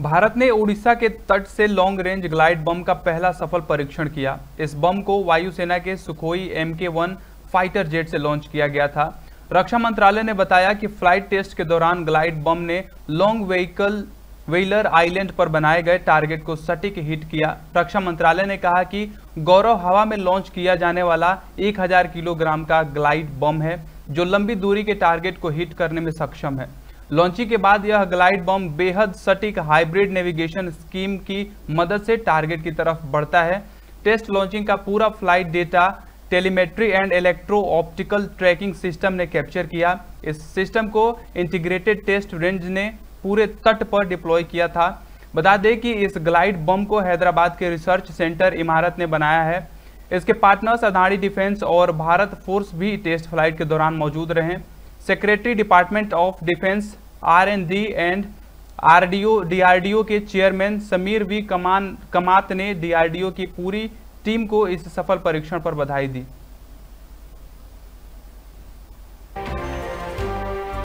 भारत ने ओडिशा के तट से लॉन्ग रेंज ग्लाइड बम का पहला सफल परीक्षण किया इस बम को वायुसेना के Sukhoi M K one fighter jet से लॉन्च किया गया था रक्षा मंत्रालय ने बताया कि फ्लाइट टेस्ट के दौरान ग्लाइड बम ने लॉन्ग व्हीकल वेलर आइलैंड पर बनाए गए टारगेट को सटीक हिट किया रक्षा मंत्रालय ने कहा कि गौरव हवा में लॉन्च किया जाने वाला 1000 किलोग्राम का ग्लाइड बम है जो लंबी दूरी के टारगेट को हिट करने में सक्षम है लॉन्चिंग के बाद यह ग्लाइड बम बेहद सटीक हाइब्रिड नेविगेशन स्कीम की मदद से टारगेट की तरफ बढ़ता है टेस्ट लॉन्चिंग का पूरा flight data telemetry and electro optical tracking system ने कैप्चर किया इस सिस्टम को इंटीग्रेटेड टेस्ट रेंज ने पूरे तट पर डिप्लॉय किया था बता दें कि इस ग्लाइड बम को हैदराबाद के रिसर्च सेंटर इमारत ने बनाया है इसके पार्टनर्स अदाणी डिफेंस और भारत फोर्स भी टेस्ट फ्लाइट के दौरान मौजूद रहे secretary department of defence R N D and RDO DRDO के चेयरमैन समीर वी कमान कमात ने डीआरडीओ की पूरी टीम को इस सफल परीक्षण पर बधाई दी